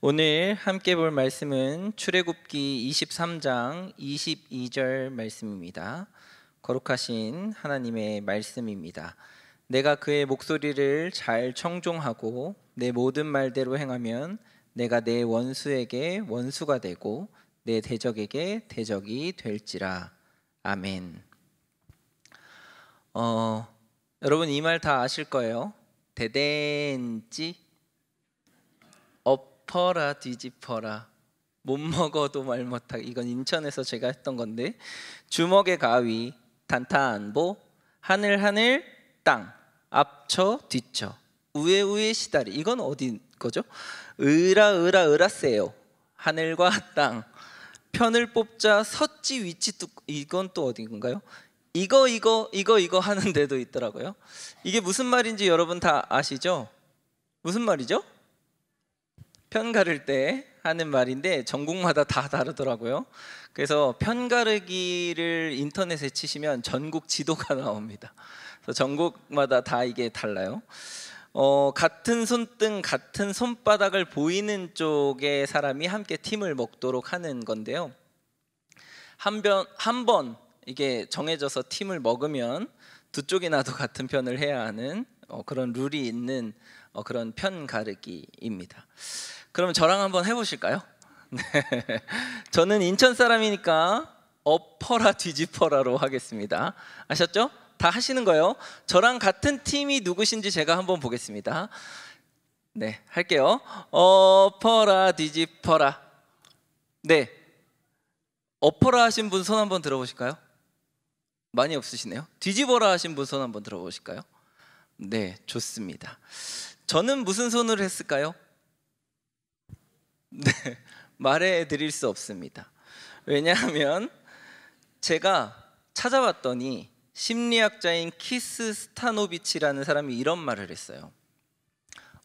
오늘 함께 볼 말씀은 출애굽기 23장 22절 말씀입니다. 거룩하신 하나님의 말씀입니다. 내가 그의 목소리를 잘 청종하고 내 모든 말대로 행하면 내가 내 원수에게 원수가 되고 내 대적에게 대적이 될지라. 아멘. 어, 여러분 이 말 다 아실 거예요. 대댄지 엎어라 뒤집어라 못 먹어도 말 못하게 이건 인천에서 제가 했던 건데 주먹의 가위 단타안보 하늘 하늘 땅 앞쳐 뒤쳐 우에 우에 시다리 이건 어디 거죠? 으라 으라 으라세요 하늘과 땅 편을 뽑자 서지 위치 뚝 이건 또 어디인가요? 이거 이거 이거 이거 하는 데도 있더라고요. 이게 무슨 말인지 여러분 다 아시죠? 무슨 말이죠? 편가를 때 하는 말인데 전국마다 다 다르더라고요. 그래서 편가르기를 인터넷에 치시면 전국 지도가 나옵니다. 그래서 전국마다 다 이게 달라요. 어, 같은 손등 같은 손바닥을 보이는 쪽의 사람이 함께 팀을 먹도록 하는 건데요. 한번 한번 이게 정해져서 팀을 먹으면 두 쪽이나도 같은 편을 해야 하는 어, 그런 룰이 있는 어, 그런 편가르기입니다. 그럼 저랑 한번 해보실까요? 네. 저는 인천 사람이니까 엎어라 뒤집어라로 하겠습니다. 아셨죠? 다 하시는 거예요. 저랑 같은 팀이 누구신지 제가 한번 보겠습니다. 네, 할게요. 엎어라 뒤집어라. 네. 엎어라 하신 분 손 한번 들어보실까요? 많이 없으시네요. 뒤집어라 하신 분 손 한번 들어보실까요? 네, 좋습니다. 저는 무슨 손으로 했을까요? 네, 말해 드릴 수 없습니다. 왜냐하면 제가 찾아봤더니 심리학자인 키스 스타노비치라는 사람이 이런 말을 했어요.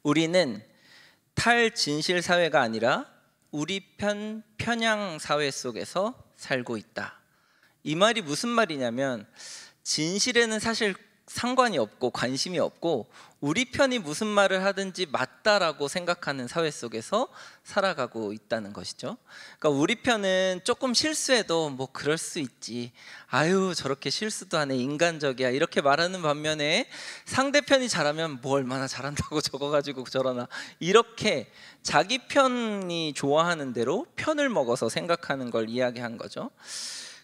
우리는 탈진실 사회가 아니라 우리 편 편향 사회 속에서 살고 있다. 이 말이 무슨 말이냐면 진실에는 사실 상관이 없고 관심이 없고 우리 편이 무슨 말을 하든지 맞다라고 생각하는 사회 속에서 살아가고 있다는 것이죠. 그러니까 우리 편은 조금 실수해도 뭐 그럴 수 있지. 아유 저렇게 실수도 하네 인간적이야 이렇게 말하는 반면에 상대편이 잘하면 뭐 얼마나 잘한다고 적어 가지고 저러나 이렇게 자기 편이 좋아하는 대로 편을 먹어서 생각하는 걸 이야기한 거죠.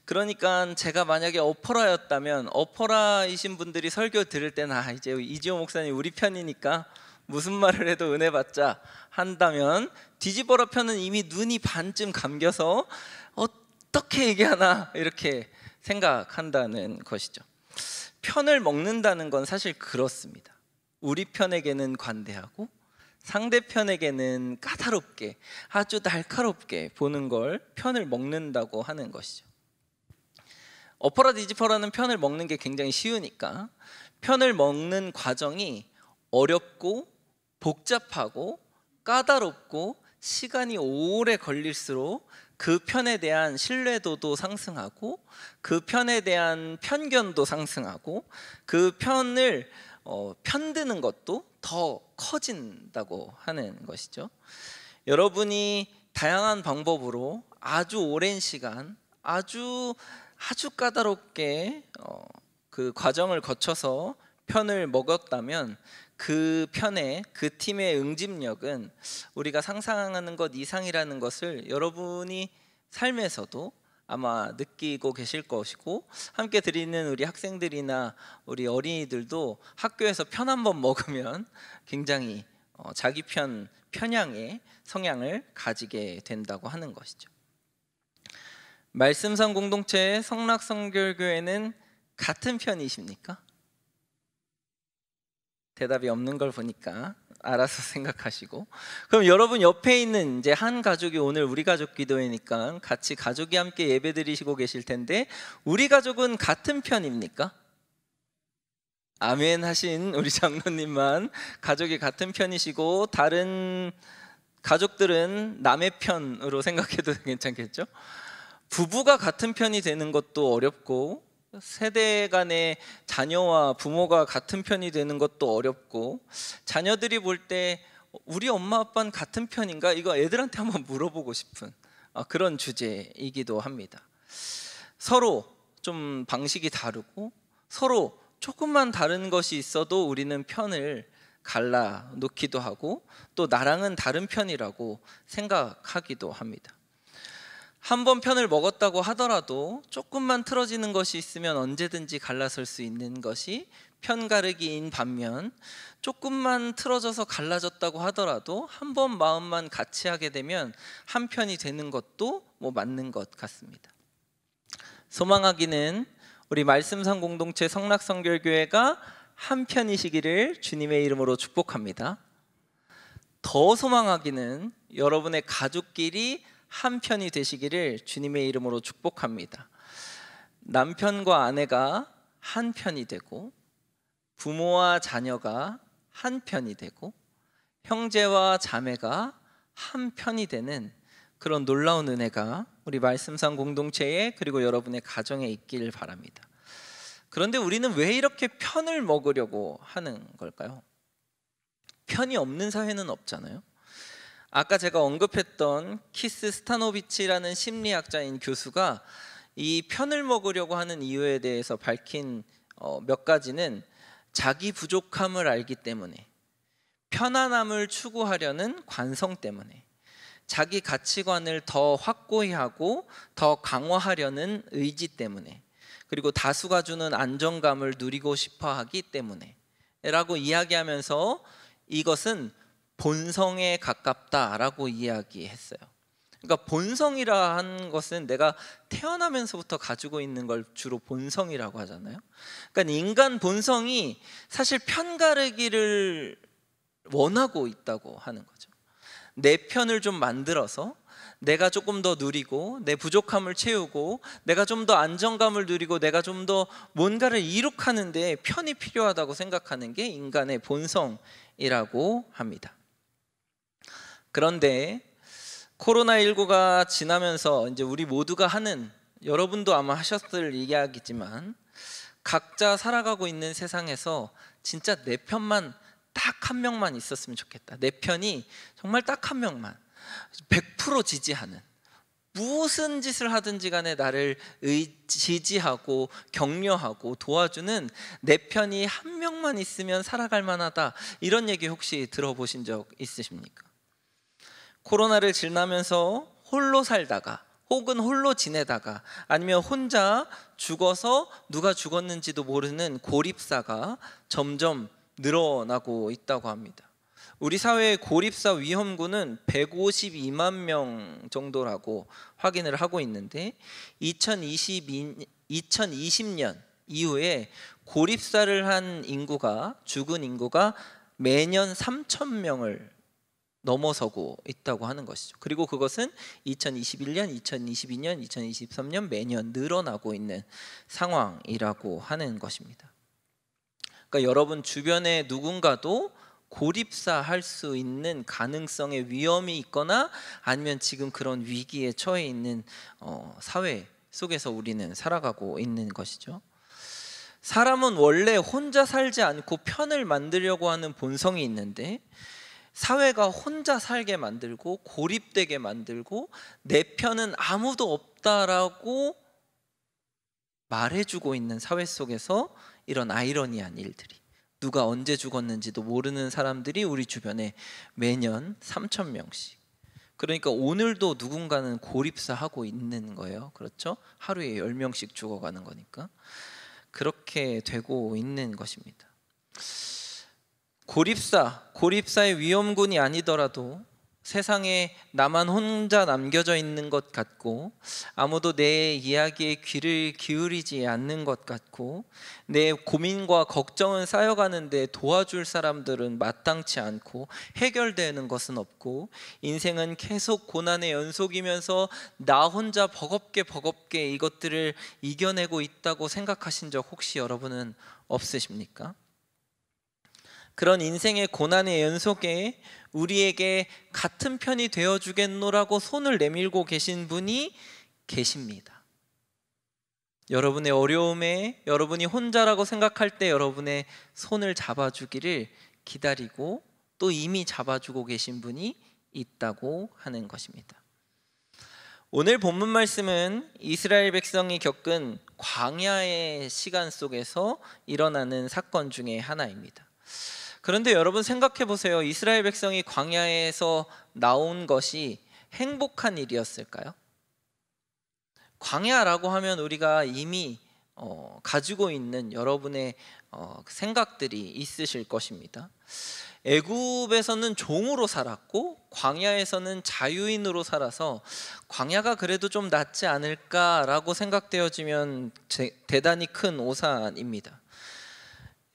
그러니까 제가 만약에 어퍼라였다면 어퍼라이신 분들이 설교 들을 때나 아, 이제 이지호 목사님 우리 편이니까 무슨 말을 해도 은혜 받자 한다면 뒤집어라 편은 이미 눈이 반쯤 감겨서 어떻게 얘기하나 이렇게 생각한다는 것이죠. 편을 먹는다는 건 사실 그렇습니다. 우리 편에게는 관대하고 상대편에게는 까다롭게 아주 날카롭게 보는 걸 편을 먹는다고 하는 것이죠. 어퍼라 디지퍼라는 편을 먹는 게 굉장히 쉬우니까 편을 먹는 과정이 어렵고 복잡하고 까다롭고 시간이 오래 걸릴수록 그 편에 대한 신뢰도도 상승하고 그 편에 대한 편견도 상승하고 그 편을 어, 편드는 것도 더 커진다고 하는 것이죠. 여러분이 다양한 방법으로 아주 오랜 시간 아주 아주 까다롭게 어, 그 과정을 거쳐서 편을 먹었다면 그 편의 그 팀의 응집력은 우리가 상상하는 것 이상이라는 것을 여러분이 삶에서도 아마 느끼고 계실 것이고 함께 드리는 우리 학생들이나 우리 어린이들도 학교에서 편한번 먹으면 굉장히 어, 자기 편 편향의 성향을 가지게 된다고 하는 것이죠. 말씀상 공동체 성락성결교회는 같은 편이십니까? 대답이 없는 걸 보니까 알아서 생각하시고 그럼 여러분 옆에 있는 이제 한 가족이 오늘 우리 가족 기도회니까 같이 가족이 함께 예배드리시고 계실 텐데 우리 가족은 같은 편입니까? 아멘 하신 우리 장로님만 가족이 같은 편이시고 다른 가족들은 남의 편으로 생각해도 괜찮겠죠? 부부가 같은 편이 되는 것도 어렵고 세대 간의 자녀와 부모가 같은 편이 되는 것도 어렵고 자녀들이 볼 때 우리 엄마 아빠는 같은 편인가 이거 애들한테 한번 물어보고 싶은 아, 그런 주제이기도 합니다. 서로 좀 방식이 다르고 서로 조금만 다른 것이 있어도 우리는 편을 갈라 놓기도 하고 또 나랑은 다른 편이라고 생각하기도 합니다. 한번 편을 먹었다고 하더라도 조금만 틀어지는 것이 있으면 언제든지 갈라설 수 있는 것이 편가르기인 반면 조금만 틀어져서 갈라졌다고 하더라도 한 번 마음만 같이 하게 되면 한 편이 되는 것도 뭐 맞는 것 같습니다. 소망하기는 우리 말씀상 공동체 성락성결교회가 한 편이시기를 주님의 이름으로 축복합니다. 더 소망하기는 여러분의 가족끼리 한 편이 되시기를 주님의 이름으로 축복합니다. 남편과 아내가 한 편이 되고 부모와 자녀가 한 편이 되고 형제와 자매가 한 편이 되는 그런 놀라운 은혜가 우리 말씀상 공동체에 그리고 여러분의 가정에 있기를 바랍니다. 그런데 우리는 왜 이렇게 편을 먹으려고 하는 걸까요? 편이 없는 사회는 없잖아요. 아까 제가 언급했던 키스 스타노비치라는 심리학자인 교수가 이 편을 먹으려고 하는 이유에 대해서 밝힌 어, 몇 가지는 자기 부족함을 알기 때문에 편안함을 추구하려는 관성 때문에 자기 가치관을 더 확고히 하고 더 강화하려는 의지 때문에 그리고 다수가 주는 안정감을 누리고 싶어 하기 때문에 라고 이야기하면서 이것은 본성에 가깝다라고 이야기했어요. 그러니까 본성이라 한 것은 내가 태어나면서부터 가지고 있는 걸 주로 본성이라고 하잖아요. 그러니까 인간 본성이 사실 편가르기를 원하고 있다고 하는 거죠. 내 편을 좀 만들어서 내가 조금 더 누리고 내 부족함을 채우고 내가 좀 더 안정감을 누리고 내가 좀 더 뭔가를 이룩하는데 편이 필요하다고 생각하는 게 인간의 본성이라고 합니다. 그런데 코로나19가 지나면서 이제 우리 모두가 하는 여러분도 아마 하셨을 이야기지만 각자 살아가고 있는 세상에서 진짜 내 편만 딱 한 명만 있었으면 좋겠다. 내 편이 정말 딱 한 명만 100% 지지하는 무슨 짓을 하든지 간에 나를 의, 지지하고 격려하고 도와주는 내 편이 한 명만 있으면 살아갈 만하다. 이런 얘기 혹시 들어보신 적 있으십니까? 코로나를 지나면서 홀로 살다가 혹은 홀로 지내다가 아니면 혼자 죽어서 누가 죽었는지도 모르는 고립사가 점점 늘어나고 있다고 합니다. 우리 사회의 고립사 위험군은 152만 명 정도라고 확인을 하고 있는데 2022, 2020년 이후에 고립사를 한 인구가 죽은 인구가 매년 3천 명을 넘어서고 있다고 하는 것이죠. 그리고 그것은 2021년, 2022년, 2023년 매년 늘어나고 있는 상황이라고 하는 것입니다. 그러니까 여러분 주변에 누군가도 고립사할 수 있는 가능성의 위험이 있거나 아니면 지금 그런 위기에 처해 있는 어, 사회 속에서 우리는 살아가고 있는 것이죠. 사람은 원래 혼자 살지 않고 편을 만들려고 하는 본성이 있는데 사회가 혼자 살게 만들고 고립되게 만들고 내 편은 아무도 없다라고 말해주고 있는 사회 속에서 이런 아이러니한 일들이 누가 언제 죽었는지도 모르는 사람들이 우리 주변에 매년 3천 명씩 그러니까 오늘도 누군가는 고립사하고 있는 거예요. 그렇죠? 하루에 10명씩 죽어가는 거니까 그렇게 되고 있는 것입니다. 고립사, 고립사의 위험군이 아니더라도 세상에 나만 혼자 남겨져 있는 것 같고 아무도 내 이야기에 귀를 기울이지 않는 것 같고 내 고민과 걱정은 쌓여가는데 도와줄 사람들은 마땅치 않고 해결되는 것은 없고 인생은 계속 고난의 연속이면서 나 혼자 버겁게 버겁게 이것들을 이겨내고 있다고 생각하신 적 혹시 여러분은 없으십니까? 그런 인생의 고난의 연속에 우리에게 같은 편이 되어 주겠노라고 손을 내밀고 계신 분이 계십니다. 여러분의 어려움에 여러분이 혼자라고 생각할 때 여러분의 손을 잡아주기를 기다리고 또 이미 잡아주고 계신 분이 있다고 하는 것입니다. 오늘 본문 말씀은 이스라엘 백성이 겪은 광야의 시간 속에서 일어나는 사건 중의 하나입니다. 그런데 여러분 생각해 보세요. 이스라엘 백성이 광야에서 나온 것이 행복한 일이었을까요? 광야라고 하면 우리가 이미 어, 가지고 있는 여러분의 어, 생각들이 있으실 것입니다. 애굽에서는 종으로 살았고 광야에서는 자유인으로 살아서 광야가 그래도 좀 낫지 않을까라고 생각되어지면 제, 대단히 큰 오산입니다.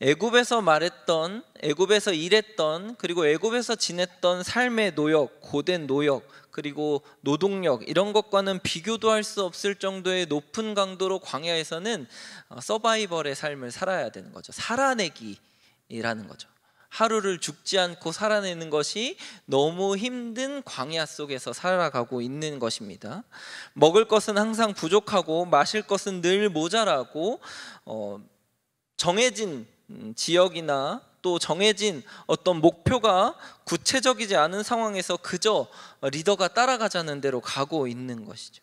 애굽에서 말했던 애굽에서 일했던 그리고 애굽에서 지냈던 삶의 노역, 고된 노역, 그리고 노동력 이런 것과는 비교도 할 수 없을 정도의 높은 강도로 광야에서는 어, 서바이벌의 삶을 살아야 되는 거죠. 살아내기라는 거죠. 하루를 죽지 않고 살아내는 것이 너무 힘든 광야 속에서 살아가고 있는 것입니다. 먹을 것은 항상 부족하고 마실 것은 늘 모자라고 어, 정해진 음, 지역이나 또 정해진 어떤 목표가 구체적이지 않은 상황에서 그저 리더가 따라가자는 대로 가고 있는 것이죠.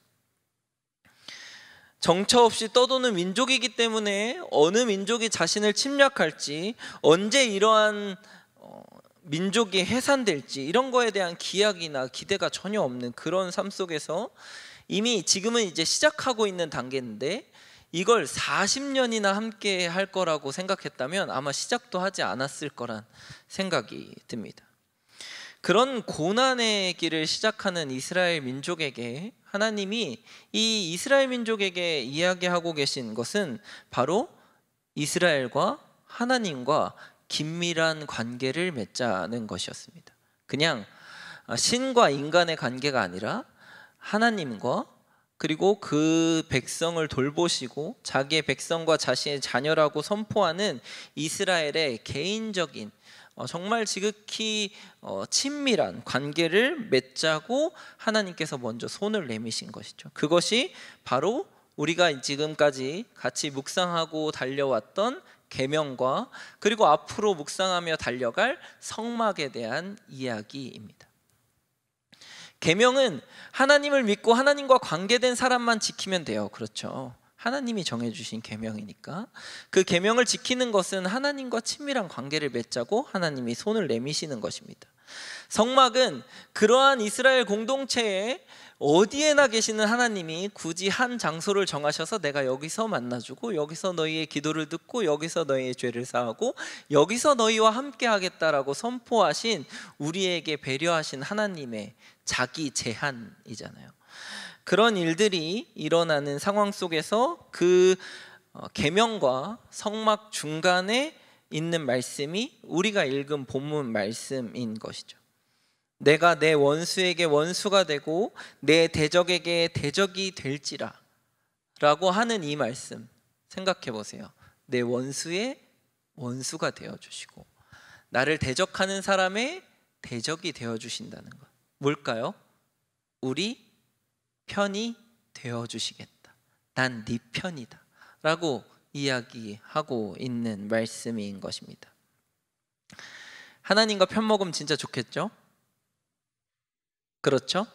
정처 없이 떠도는 민족이기 때문에 어느 민족이 자신을 침략할지 언제 이러한 어, 민족이 해산될지 이런 거에 대한 기약이나 기대가 전혀 없는 그런 삶 속에서 이미 지금은 이제 시작하고 있는 단계인데 이걸 40년이나 함께 할 거라고 생각했다면 아마 시작도 하지 않았을 거란 생각이 듭니다. 그런 고난의 길을 시작하는 이스라엘 민족에게 하나님이 이 이스라엘 민족에게 이야기하고 계신 것은 바로 이스라엘과 하나님과 긴밀한 관계를 맺자는 것이었습니다. 그냥 신과 인간의 관계가 아니라 하나님과 그리고 그 백성을 돌보시고 자기의 백성과 자신의 자녀라고 선포하는 이스라엘의 개인적인 어, 정말 지극히 어, 친밀한 관계를 맺자고 하나님께서 먼저 손을 내미신 것이죠. 그것이 바로 우리가 지금까지 같이 묵상하고 달려왔던 계명과 그리고 앞으로 묵상하며 달려갈 성막에 대한 이야기입니다. 계명은 하나님을 믿고 하나님과 관계된 사람만 지키면 돼요. 그렇죠. 하나님이 정해주신 계명이니까 그 계명을 지키는 것은 하나님과 친밀한 관계를 맺자고 하나님이 손을 내미시는 것입니다. 성막은 그러한 이스라엘 공동체에 어디에나 계시는 하나님이 굳이 한 장소를 정하셔서 내가 여기서 만나주고 여기서 너희의 기도를 듣고 여기서 너희의 죄를 사하고 여기서 너희와 함께 하겠다라고 선포하신 우리에게 배려하신 하나님의 자기 제한이잖아요. 그런 일들이 일어나는 상황 속에서 그 어, 계명과 성막 중간에 있는 말씀이 우리가 읽은 본문 말씀인 것이죠. 내가 내 원수에게 원수가 되고 내 대적에게 대적이 될지라 라고 하는 이 말씀 생각해 보세요. 내 원수의 원수가 되어 주시고 나를 대적하는 사람의 대적이 되어 주신다는 것. 뭘까요? 우리 편이 되어 주시겠다. 난 네 편이다. 라고 이야기하고 있는 말씀인 것입니다. 하나님과 편먹음 진짜 좋겠죠? 그렇죠?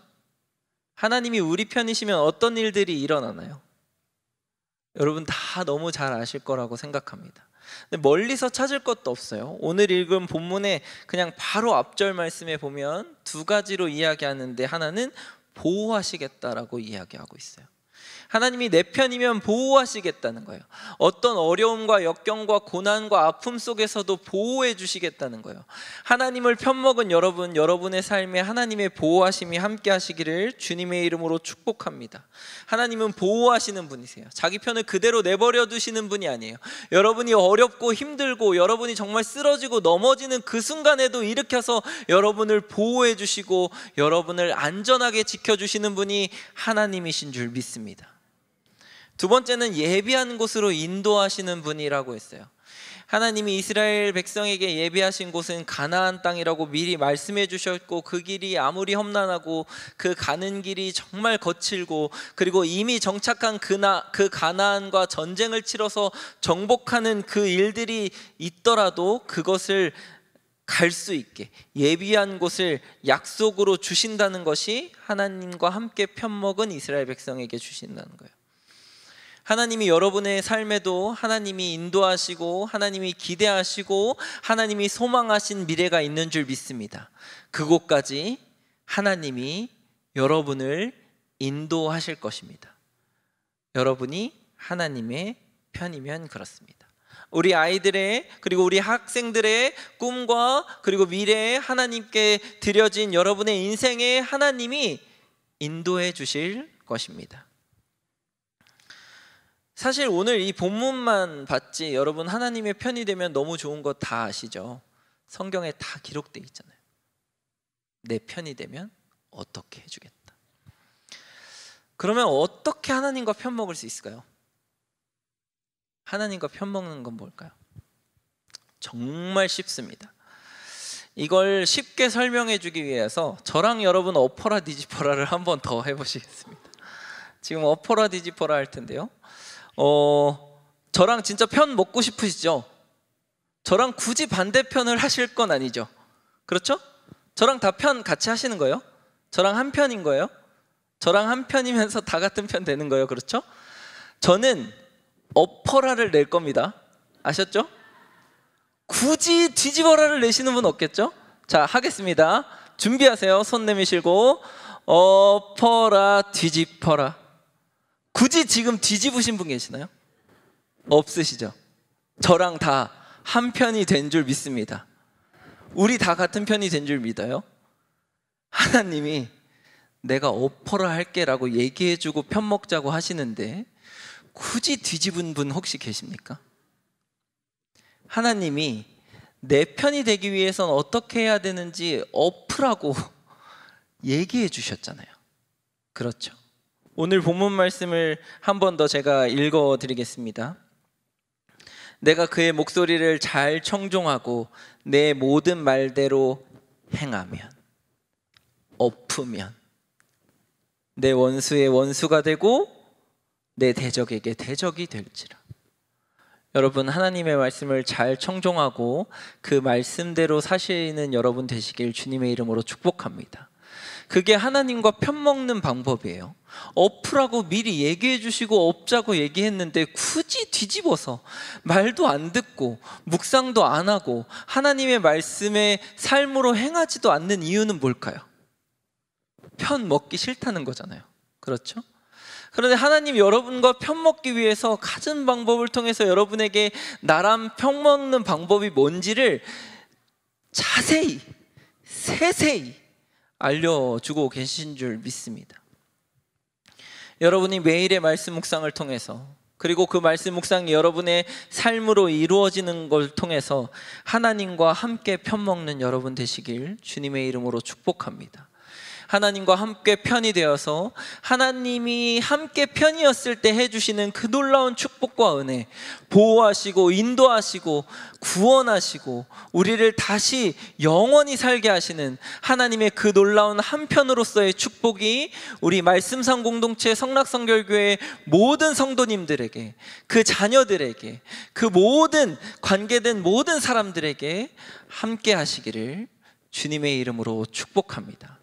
하나님이 우리 편이시면 어떤 일들이 일어나나요? 여러분 다 너무 잘 아실 거라고 생각합니다. 멀리서 찾을 것도 없어요. 오늘 읽은 본문에 그냥 바로 앞절 말씀에 보면 두 가지로 이야기하는데 하나는 보호하시겠다라고 이야기하고 있어요. 하나님이 내 편이면 보호하시겠다는 거예요. 어떤 어려움과 역경과 고난과 아픔 속에서도 보호해 주시겠다는 거예요. 하나님을 편먹은 여러분, 여러분의 삶에 하나님의 보호하심이 함께 하시기를 주님의 이름으로 축복합니다. 하나님은 보호하시는 분이세요. 자기 편을 그대로 내버려 두시는 분이 아니에요. 여러분이 어렵고 힘들고 여러분이 정말 쓰러지고 넘어지는 그 순간에도 일으켜서 여러분을 보호해 주시고 여러분을 안전하게 지켜 주시는 분이 하나님이신 줄 믿습니다. 두 번째는 예비한 곳으로 인도하시는 분이라고 했어요. 하나님이 이스라엘 백성에게 예비하신 곳은 가나안 땅이라고 미리 말씀해 주셨고 그 길이 아무리 험난하고 그 가는 길이 정말 거칠고 그리고 이미 정착한 그나 그 가나안과 전쟁을 치러서 정복하는 그 일들이 있더라도 그것을 갈 수 있게 예비한 곳을 약속으로 주신다는 것이 하나님과 함께 편먹은 이스라엘 백성에게 주신다는 거예요. 하나님이 여러분의 삶에도 하나님이 인도하시고 하나님이 기대하시고 하나님이 소망하신 미래가 있는 줄 믿습니다. 그곳까지 하나님이 여러분을 인도하실 것입니다. 여러분이 하나님의 편이면 그렇습니다. 우리 아이들의 그리고 우리 학생들의 꿈과 그리고 미래에 하나님께 드려진 여러분의 인생에 하나님이 인도해 주실 것입니다. 사실 오늘 이 본문만 봤지 여러분 하나님의 편이 되면 너무 좋은 거 다 아시죠? 성경에 다 기록돼 있잖아요. 내 편이 되면 어떻게 해주겠다. 그러면 어떻게 하나님과 편 먹을 수 있을까요? 하나님과 편 먹는 건 뭘까요? 정말 쉽습니다. 이걸 쉽게 설명해 주기 위해서 저랑 여러분 어퍼라 디지퍼라를 한 번 더 해보시겠습니다. 지금 어퍼라 디지퍼라 할 텐데요. 어, 저랑 진짜 편 먹고 싶으시죠? 저랑 굳이 반대편을 하실 건 아니죠. 그렇죠? 저랑 다 편 같이 하시는 거예요? 저랑 한 편인 거예요? 저랑 한 편이면서 다 같은 편 되는 거예요. 그렇죠? 저는 어퍼라를 낼 겁니다. 아셨죠? 굳이 뒤집어라를 내시는 분 없겠죠? 자, 하겠습니다. 준비하세요. 손 내미시고 어퍼라 뒤집어라. 굳이 지금 뒤집으신 분 계시나요? 없으시죠? 저랑 다 한 편이 된 줄 믿습니다. 우리 다 같은 편이 된 줄 믿어요. 하나님이 내가 어퍼를 할게라고 얘기해주고 편 먹자고 하시는데 굳이 뒤집은 분 혹시 계십니까? 하나님이 내 편이 되기 위해선 어떻게 해야 되는지 어프라고 얘기해 주셨잖아요. 그렇죠. 오늘 본문 말씀을 한 번 더 제가 읽어 드리겠습니다. 내가 그의 목소리를 잘 청종하고 내 모든 말대로 행하면 엎으면 내 원수의 원수가 되고 내 대적에게 대적이 될지라. 여러분 하나님의 말씀을 잘 청종하고 그 말씀대로 사시는 여러분 되시길 주님의 이름으로 축복합니다. 그게 하나님과 편먹는 방법이에요. 엎으라고 미리 얘기해 주시고 엎자고 얘기했는데 굳이 뒤집어서 말도 안 듣고 묵상도 안 하고 하나님의 말씀에 삶으로 행하지도 않는 이유는 뭘까요? 편 먹기 싫다는 거잖아요. 그렇죠? 그런데 하나님 여러분과 편먹기 위해서 갖은 방법을 통해서 여러분에게 나랑 편먹는 방법이 뭔지를 자세히, 세세히 알려주고 계신 줄 믿습니다. 여러분이 매일의 말씀 묵상을 통해서 그리고 그 말씀 묵상이 여러분의 삶으로 이루어지는 걸 통해서 하나님과 함께 편먹는 여러분 되시길 주님의 이름으로 축복합니다. 하나님과 함께 편이 되어서 하나님이 함께 편이었을 때 해주시는 그 놀라운 축복과 은혜, 보호하시고 인도하시고 구원하시고 우리를 다시 영원히 살게 하시는 하나님의 그 놀라운 한편으로서의 축복이 우리 말씀상 공동체 성락성결교회 모든 성도님들에게 그 자녀들에게 그 모든 관계된 모든 사람들에게 함께 하시기를 주님의 이름으로 축복합니다.